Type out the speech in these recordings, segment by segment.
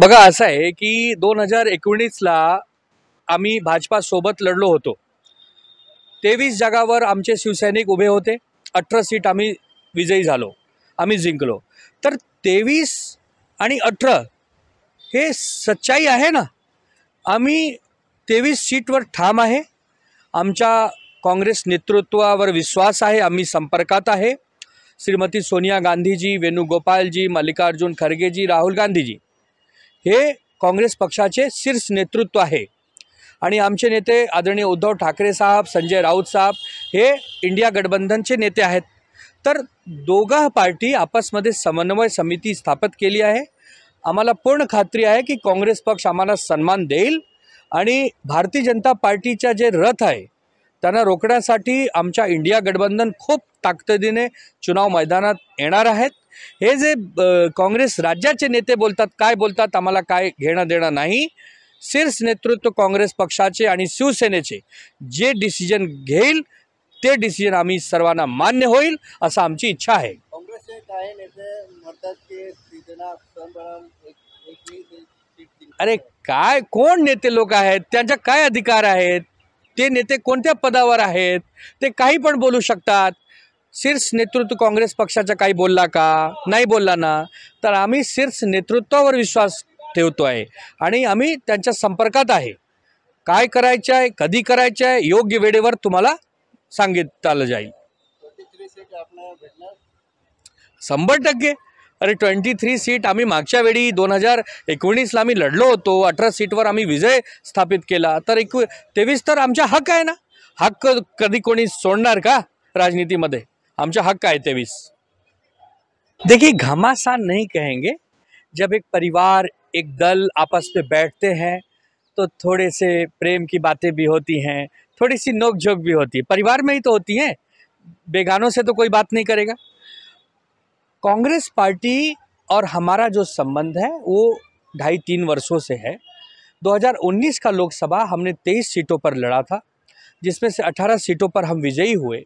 बघा असं आहे की दोन हजार एकोणीसला आम्ही भाजपासोबत लढलो होतो तेवीस जागावर आमचे शिवसैनिक उभे होते अठरा सीट आम्ही विजयी झालो आम्ही जिंकलो तर तेवीस आणि अठरा हे सच्चाई आहे ना आम्ही तेवीस सीटवर ठाम आहे आमच्या काँग्रेस नेतृत्वावर विश्वास आहे आम्ही संपर्कात आहे श्रीमती सोनिया गांधीजी वेणुगोपालजी मल्लिकार्जुन खरगेजी राहुल गांधीजी हे काँग्रेस पक्षाचे शीर्ष नेतृत्व आहे आणि आमचे नेते आदरणीय उद्धव ठाकरे साहेब संजय राऊत साहेब हे इंडिया गठबंधनचे नेते आहेत तर दोघा पार्टी आपसमध्ये समन्वय समिती स्थापित केली आहे आम्हाला पूर्ण खात्री आहे की काँग्रेस पक्ष आम्हाला सन्मान देईल आणि भारतीय जनता पार्टीचा जे रथ आहे त्यांना रोखण्यासाठी आमच्या इंडिया गठबंधन खूप ताकदीने चुनाव मैदानात येणार आहेत हे जे काँग्रेस राज्याचे नेते बोलतात काय बोलतात आम्हाला काय घेणं देणं नाही शीर्ष नेतृत्व काँग्रेस पक्षाचे आणि शिवसेनेचे जे डिसिजन घेईल ते डिसिजन आम्ही सर्वांना मान्य होईल असं आमची इच्छा आहे काँग्रेसचे काही नेते म्हणतात अरे काय कोण नेते लोक आहेत त्यांच्या काय अधिकार आहेत ते नेते कोणत्या पदावर आहेत ते काही पण बोलू शकतात शीर्ष नेतृत्व काँग्रेस पक्षाचा काही बोलला का नाही बोलला ना तर आम्ही शीर्ष नेतृत्वावर विश्वास ठेवतो आहे आणि आम्ही त्यांच्या संपर्कात आहे काय करायचं आहे कधी करायचं आहे योग्य वेळेवर तुम्हाला सांगित आलं जाईल शंभर टक्के अरे ट्वेंटी थ्री सीट आम्ही मागच्या वेळी दोन हजार एकोणीसला आम्ही लढलो होतो अठरा सीटवर आम्ही विजय स्थापित केला तर एक तेवीस तर आमचा हक आहे ना हक्क कधी कोणी सोडणार का राजनीतीमध्ये जो हक आहे तेवीस देखिए घमासान नहीं कहेंगे जब एक परिवार एक दल आपस में बैठते हैं तो थोड़े से प्रेम की बातें भी होती हैं थोड़ी सी नोकझोंक भी होती है परिवार में ही तो होती है बेगानों से तो कोई बात नहीं करेगा कांग्रेस पार्टी और हमारा जो संबंध है वो ढाई तीन वर्षों से है 2019 का लोकसभा हमने 23 सीटों पर लड़ा था जिसमें से 18 सीटों पर हम विजयी हुए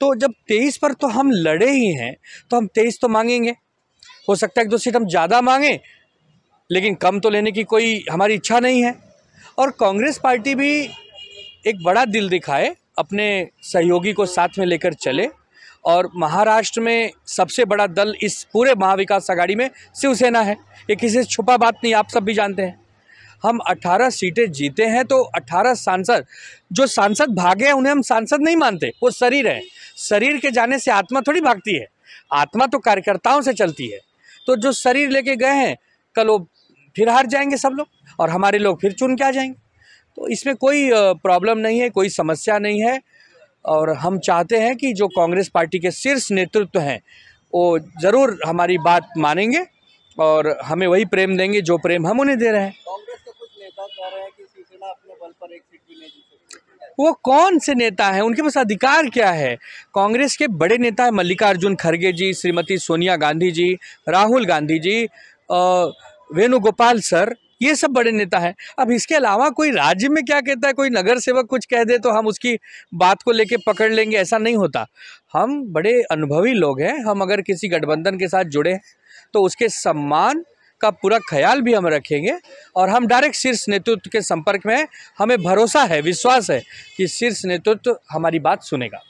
तो जब तेईस पर तो हम लड़े ही हैं तो हम तेईस तो मांगेंगे हो सकता है एक दो सीट हम ज़्यादा मांगें लेकिन कम तो लेने की कोई हमारी इच्छा नहीं है और कांग्रेस पार्टी भी एक बड़ा दिल दिखाए अपने सहयोगी को साथ में लेकर चले और महाराष्ट्र में सबसे बड़ा दल इस पूरे महाविकास अघाड़ी में शिवसेना है ये किसी से छुपा बात नहीं आप सब भी जानते हैं हम 18 सीटें जीते हैं तो 18 सांसद जो सांसद भागे हैं उन्हें हम सांसद नहीं मानते वो शरीर हैं शरीर के जाने से आत्मा थोड़ी भागती है आत्मा तो कार्यकर्ताओं से चलती है तो जो शरीर लेके गए हैं कल वो फिर हार जाएंगे सब लोग और हमारे लोग फिर चुन के आ जाएंगे तो इसमें कोई प्रॉब्लम नहीं है कोई समस्या नहीं है और हम चाहते हैं कि जो कांग्रेस पार्टी के शीर्ष नेतृत्व हैं वो ज़रूर हमारी बात मानेंगे और हमें वही प्रेम देंगे जो प्रेम हम उन्हें दे रहे हैं वो कौन से नेता हैं उनके पास अधिकार क्या है कांग्रेस के बड़े नेता है मल्लिकार्जुन खड़गे जी श्रीमती सोनिया गांधी जी राहुल गांधी जी वेणुगोपाल सर ये सब बड़े नेता हैं अब इसके अलावा कोई राज्य में क्या कहता है कोई नगर सेवक कुछ कह दे तो हम उसकी बात को लेके पकड़ लेंगे ऐसा नहीं होता हम बड़े अनुभवी लोग हैं हम अगर किसी गठबंधन के साथ जुड़े हैं तो उसके सम्मान का पूरा ख्याल भी हम रखेंगे और हम डायरेक्ट शीर्ष नेतृत्व के संपर्क में हमें भरोसा है विश्वास है कि शीर्ष नेतृत्व हमारी बात सुनेगा